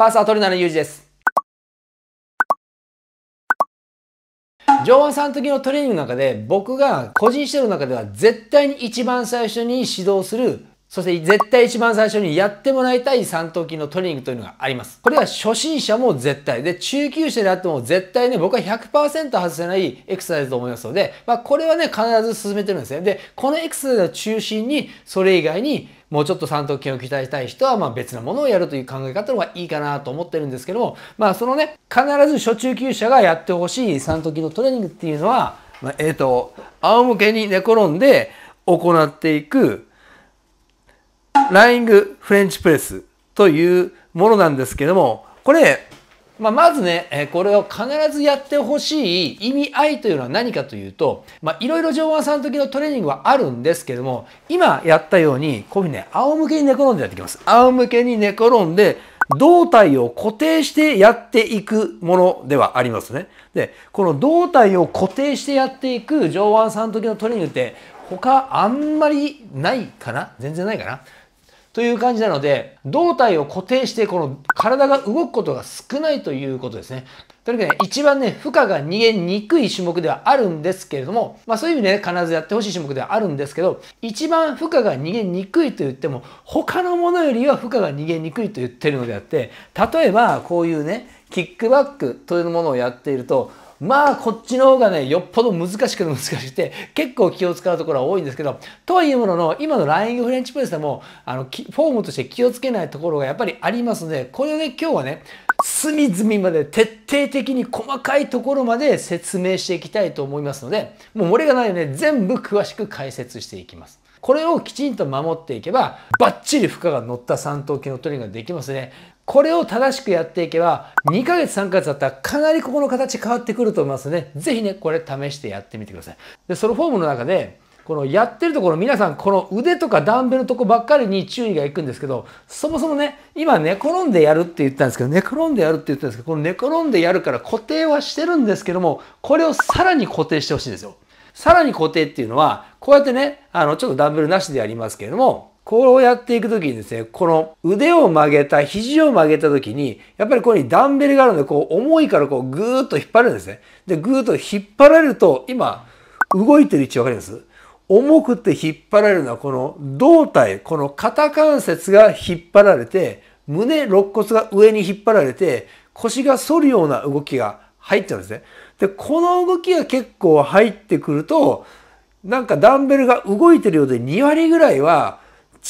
パースは取るなのユージです。上腕三頭筋のトレーニングの中で僕が個人指導の中では絶対に一番最初に指導するそして絶対一番最初にやってもらいたい三頭筋のトレーニングというのがあります。これは初心者も絶対で中級者であっても絶対ね僕は100%外せないエクササイズと思いますので、まあ、これはね必ず進めてるんですね。でこのエクササイズを中心にそれ以外にもうちょっと三頭筋を鍛えたい人は、まあ別なものをやるという考え方の方がいいかなと思ってるんですけども、まあそのね、必ず初中級者がやってほしい頭時のトレーニングっていうのは、まあ、えっ、ー、と、仰向けに寝転んで行っていく、ライングフレンチプレスというものなんですけども、これ、まあ、まずね、えこれを必ずやってほしい意味合いというのは何かというと、まあ、いろいろ上腕三頭筋のトレーニングはあるんですけども、今やったように、こういうふうにね、仰向けに寝転んでやっていきます。仰向けに寝転んで、胴体を固定してやっていくものではありますね。で、この胴体を固定してやっていく上腕三頭筋のトレーニングって、他あんまりないかな全然ないかなという感じなので、胴体を固定してこの体が動くことが少ないということですね。とにかくね、一番ね、負荷が逃げにくい種目ではあるんですけれども、まあそういう意味でね、必ずやってほしい種目ではあるんですけど、一番負荷が逃げにくいと言っても、他のものよりは負荷が逃げにくいと言ってるのであって、例えばこういうね、キックバックというものをやっていると、まあこっちの方がねよっぽど難しくて難しくて結構気を使うところは多いんですけどとはいうものの今のライングフレンチプレスでもあのフォームとして気をつけないところがやっぱりありますのでこれをね今日はね隅々まで徹底的に細かいところまで説明していきたいと思いますのでもう漏れがないよね全部詳しく解説していきます。これをきちんと守っていけばバッチリ負荷が乗った三頭筋のトレーニングができますね。これを正しくやっていけば、2ヶ月3ヶ月だったらかなりここの形変わってくると思いますね。ぜひね、これ試してやってみてください。で、そのフォームの中で、このやってるところ皆さんこの腕とかダンベルとこばっかりに注意がいくんですけどそもそもね今寝転んでやるって言ったんですけど寝転んでやるって言ったんですけどこの寝転んでやるから固定はしてるんですけどもこれをさらに固定してほしいんですよさらに固定っていうのはこうやってねあのちょっとダンベルなしでやりますけれどもこうやっていくときにですね、この腕を曲げた、肘を曲げたときに、やっぱりここにダンベルがあるので、こう重いからこうぐーっと引っ張るんですね。で、ぐーっと引っ張られると、今、動いてる位置わかります重くて引っ張られるのはこの胴体、この肩関節が引っ張られて、胸、肋骨が上に引っ張られて、腰が反るような動きが入っちゃうんですね。で、この動きが結構入ってくると、なんかダンベルが動いてるようで2割ぐらいは、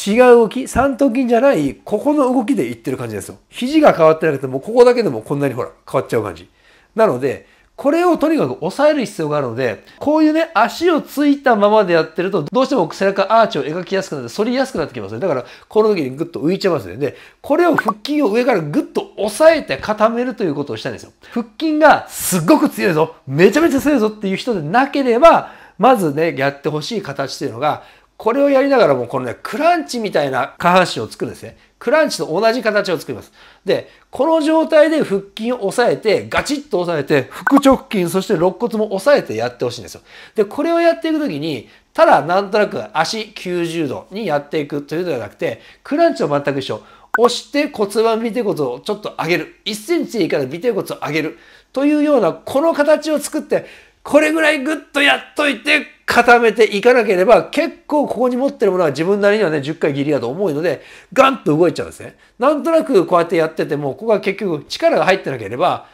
違う動き、三頭筋じゃない、ここの動きでいってる感じですよ。肘が変わってなくても、ここだけでもこんなにほら、変わっちゃう感じ。なので、これをとにかく抑える必要があるので、こういうね、足をついたままでやってると、どうしても背中アーチを描きやすくなって、反りやすくなってきますね。だから、この時にグッと浮いちゃいますね。で、これを腹筋を上からグッと押さえて固めるということをしたいんですよ。腹筋がすっごく強いぞめちゃめちゃ強いぞっていう人でなければ、まずね、やってほしい形というのが、これをやりながらもこのね、クランチみたいな下半身を作るんですね。クランチと同じ形を作ります。で、この状態で腹筋を押さえて、ガチッと押さえて、腹直筋、そして肋骨も押さえてやってほしいんですよ。で、これをやっていくときに、ただなんとなく足90度にやっていくというのではなくて、クランチと全く一緒。押して骨盤尾て骨をちょっと上げる。1センチでいいから尾て骨を上げる。というような、この形を作って、これぐらいグッとやっといて、固めていかなければ、結構ここに持ってるものは自分なりにはね、10回ギリだと思うので、ガンと動いちゃうんですね。なんとなくこうやってやってても、ここが結局力が入ってなければ、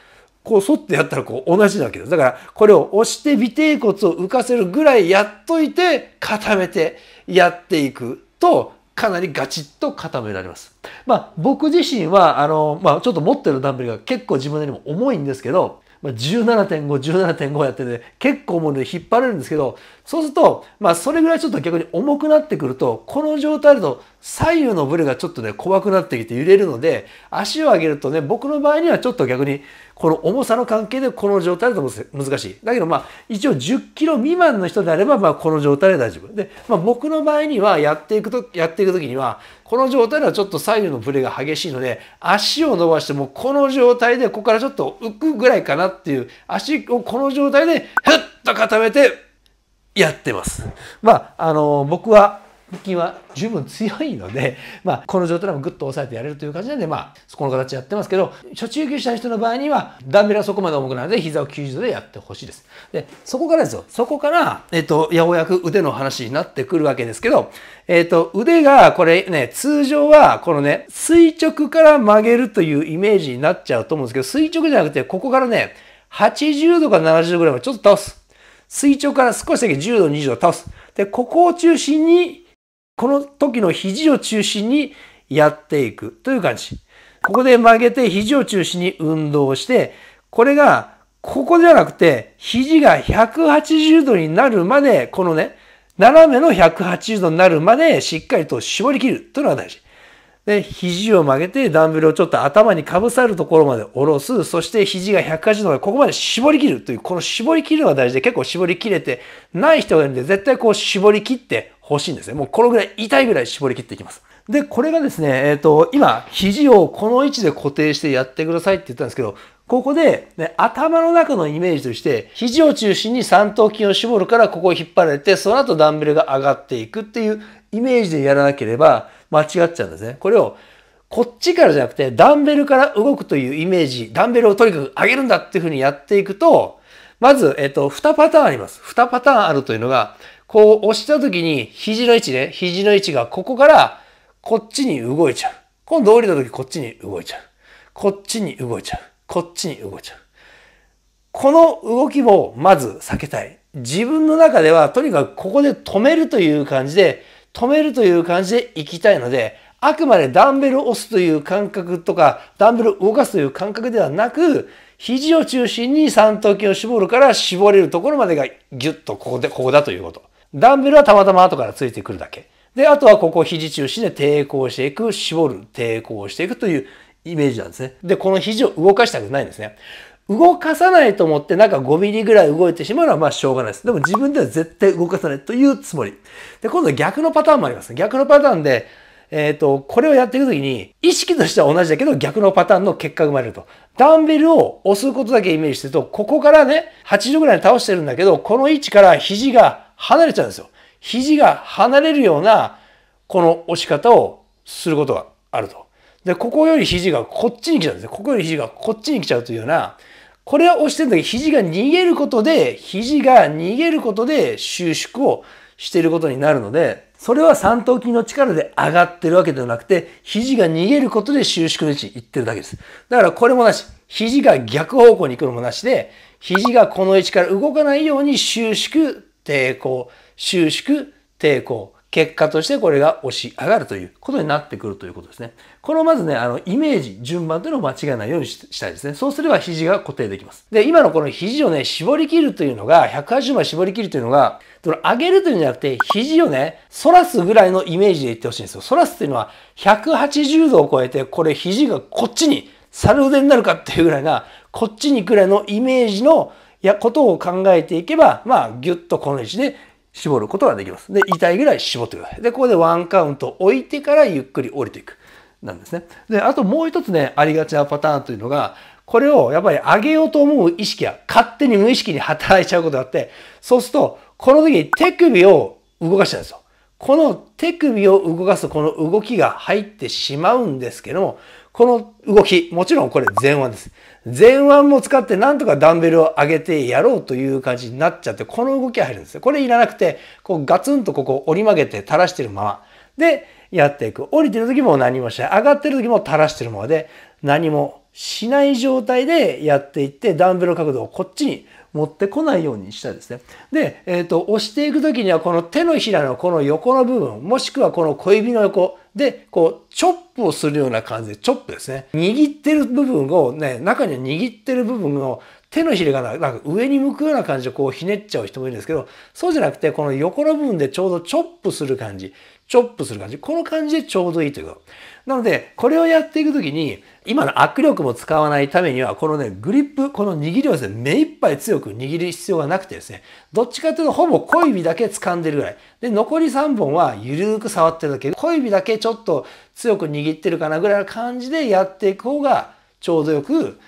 こう反ってやったらこう同じなわけです。だからこれを押して尾低骨を浮かせるぐらいやっといて固めてやっていくとかなりガチッと固められます。まあ僕自身はあの、まあ、ちょっと持ってるダンベルが結構自分なりにも重いんですけどまあ、17.5、17.5やってね、結構もうね、引っ張れるんですけど、そうすると、まあ、それぐらいちょっと逆に重くなってくると、この状態だと、左右のブレがちょっとね怖くなってきて揺れるので足を上げるとね僕の場合にはちょっと逆にこの重さの関係でこの状態だと難しいだけどまあ一応10キロ未満の人であればまあこの状態で大丈夫で、まあ、僕の場合にはやっていくとやっていく時にはこの状態ではちょっと左右のブレが激しいので足を伸ばしてもこの状態でここからちょっと浮くぐらいかなっていう足をこの状態でふっと固めてやってます。まあ、あの僕は腹筋は十分強いので、まあ、この状態でもぐっと押さえてやれるという感じなんで、まあ、そこの形やってますけど、初中級者の人の場合には、ダンベルはそこまで重くないので、膝を90度でやってほしいです。で、そこからですよ。そこから、えっ、ー、と、ようやく腕の話になってくるわけですけど、えっ、ー、と、腕が、これね、通常は、このね、垂直から曲げるというイメージになっちゃうと思うんですけど、垂直じゃなくて、ここからね、80度から70度ぐらいまでちょっと倒す。垂直から少しだけ10度、20度倒す。で、ここを中心にこの時の肘を中心にやっていくという感じ。ここで曲げて肘を中心に運動して、これが、ここじゃなくて、肘が180度になるまで、このね、斜めの180度になるまでしっかりと絞り切るというのが大事。で、肘を曲げてダンベルをちょっと頭にかぶさるところまで下ろす。そして肘が180度までここまで絞り切るという、この絞り切るのが大事で結構絞り切れてない人がいるんで、絶対こう絞り切って欲しいんですね。もうこのぐらい痛いぐらい絞り切っていきます。で、これがですね、えっ、ー、と、今、肘をこの位置で固定してやってくださいって言ったんですけど、ここで、ね、頭の中のイメージとして、肘を中心に三頭筋を絞るから、ここを引っ張られて、その後ダンベルが上がっていくっていうイメージでやらなければ間違っちゃうんですね。これを、こっちからじゃなくて、ダンベルから動くというイメージ、ダンベルをとにかく上げるんだっていうふうにやっていくと、まず、えっ、ー、と、2パターンあります。2パターンあるというのが、こう押した時に、肘の位置で、ね、肘の位置がここからこっちに動いちゃう。今度降りた時こっちに動いちゃう。こっちに動いちゃう。こっちに動いちゃう。この動きもまず避けたい。自分の中ではとにかくここで止めるという感じで、止めるという感じで行きたいので、あくまでダンベルを押すという感覚とか、ダンベルを動かすという感覚ではなく、肘を中心に三頭筋を絞るから絞れるところまでがギュッとここで、ここだということ。ダンベルはたまたま後からついてくるだけ。で、あとはここ肘中心で抵抗していく、絞る、抵抗していくというイメージなんですね。で、この肘を動かしたくないんですね。動かさないと思ってなんか5ミリぐらい動いてしまうのはまあしょうがないです。でも自分では絶対動かさないというつもり。で、今度逆のパターンもあります。逆のパターンで、えっ、ー、と、これをやっていくときに、意識としては同じだけど逆のパターンの結果が生まれると。ダンベルを押すことだけイメージすると、ここからね、80ぐらいに倒してるんだけど、この位置から肘が離れちゃうんですよ。肘が離れるような、この押し方をすることがあると。で、ここより肘がこっちに来ちゃうんですね。ここより肘がこっちに来ちゃうというような、これは押してるんだけど、肘が逃げることで、肘が逃げることで収縮をしていることになるので、それは三頭筋の力で上がってるわけではなくて、肘が逃げることで収縮の位置行ってるだけです。だからこれもなし。肘が逆方向に行くのもなしで、肘がこの位置から動かないように収縮抵抗、収縮、抵抗、結果としてこれが押し上がるということになってくるということですね。このまずね、あの、イメージ、順番というのを間違えないようにしたいですね。そうすれば肘が固定できます。で、今のこの肘をね、絞り切るというのが、180枚絞り切るというのが、その上げるというんじゃなくて、肘をね、反らすぐらいのイメージでいってほしいんですよ。反らすというのは、180度を超えて、これ肘がこっちに、猿腕になるかっていうぐらいな、こっちにくらいのイメージのやことを考えていけば、まあ、ぎゅっとこの位置で絞ることができます。で、痛いぐらい絞ってください。で、ここでワンカウント置いてからゆっくり降りていく。なんですね。で、あともう一つね、ありがちなパターンというのが、これをやっぱり上げようと思う意識が勝手に無意識に働いちゃうことがあって、そうすると、この時に手首を動かしちゃうんですよ。この手首を動かすこの動きが入ってしまうんですけども、この動き、もちろんこれ前腕です。前腕も使ってなんとかダンベルを上げてやろうという感じになっちゃって、この動きが入るんですよ。これいらなくて、こうガツンとここ折り曲げて垂らしてるまま。で、やっていく。降りてる時も何もしない。上がってる時も垂らしてるままで、何もしない状態でやっていって、ダンベルの角度をこっちに持ってこないようにしたいですね。で、えっ、ー、と、押していく時には、この手のひらのこの横の部分、もしくはこの小指の横、で、こう、チョップをするような感じで、チョップですね。握ってる部分をね、中には握ってる部分を手のひれがなんか上に向くような感じでこうひねっちゃう人もいるんですけど、そうじゃなくて、この横の部分でちょうどチョップする感じ、チョップする感じ、この感じでちょうどいいということ。なので、これをやっていくときに、今の握力も使わないためには、このね、グリップ、この握りをですね、目いっぱい強く握る必要がなくてですね、どっちかというとほぼ小指だけ掴んでるぐらい。で、残り3本はゆるーく触ってるだけ、小指だけちょっと強く握ってるかなぐらいの感じでやっていく方が、ちょうどよく、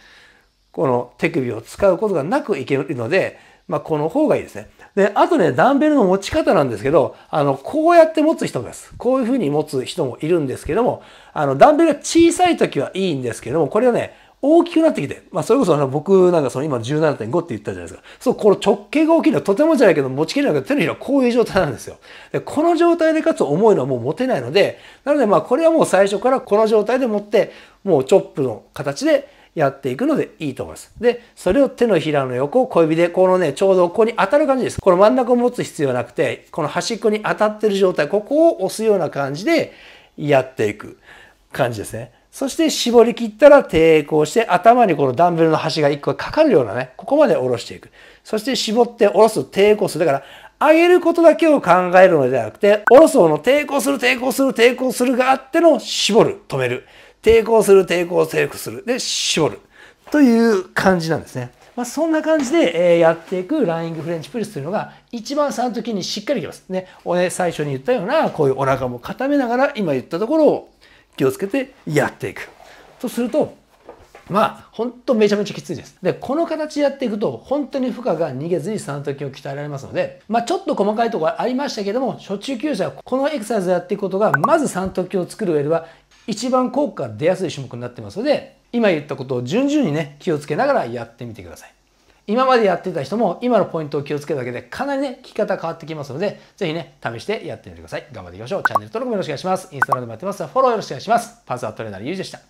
この手首を使うことがなくいけるので、まあ、この方がいいですね。で、あとね、ダンベルの持ち方なんですけど、あの、こうやって持つ人ます。こういう風に持つ人もいるんですけども、あの、ダンベルが小さい時はいいんですけども、これはね、大きくなってきて、まあ、それこそあの僕なんかその今17.5って言ったじゃないですか。そう、この直径が大きいのはとてもじゃないけど持ちきれなくて手のひらこういう状態なんですよ。で、この状態でかつ重いのはもう持てないので、なのでまあこれはもう最初からこの状態で持って、もうチョップの形でやっていくのでいいと思います。で、それを手のひらの横を小指で、このね、ちょうどここに当たる感じです。この真ん中を持つ必要なくて、この端っこに当たってる状態、ここを押すような感じでやっていく感じですね。そして絞り切ったら抵抗して頭にこのダンベルの端が1個かかるようなね、ここまで下ろしていく。そして絞って下ろす、抵抗する。だから上げることだけを考えるのではなくて、下ろす方の抵抗する、抵抗する、抵抗するがあっての絞る、止める。抵抗する、抵抗、抵抗する。で、絞る。という感じなんですね。まあ、そんな感じで、えやっていくライングフレンチプレスというのが一番その時にしっかりいきます。ね、おね最初に言ったようなこういうお腹も固めながら今言ったところを気をつけてやっていく。とするとまあ、ほんとめちゃめちゃきついです。で、この形やっていくと、本当に負荷が逃げずに三頭筋を鍛えられますので、まあ、ちょっと細かいところありましたけども、初中級者はこのエクササイズをやっていくことが、まず三頭筋を作る上では一番効果が出やすい種目になってますので、今言ったことを順々にね、気をつけながらやってみてください。今までやってた人も今のポイントを気をつけるだけでかなりね、聞き方変わってきますので、ぜひね、試してやってみてください。頑張っていきましょう。チャンネル登録もよろしくお願いします。インスタグラムもやってます。フォローよろしくお願いします。パズアトレーナーゆうじでした。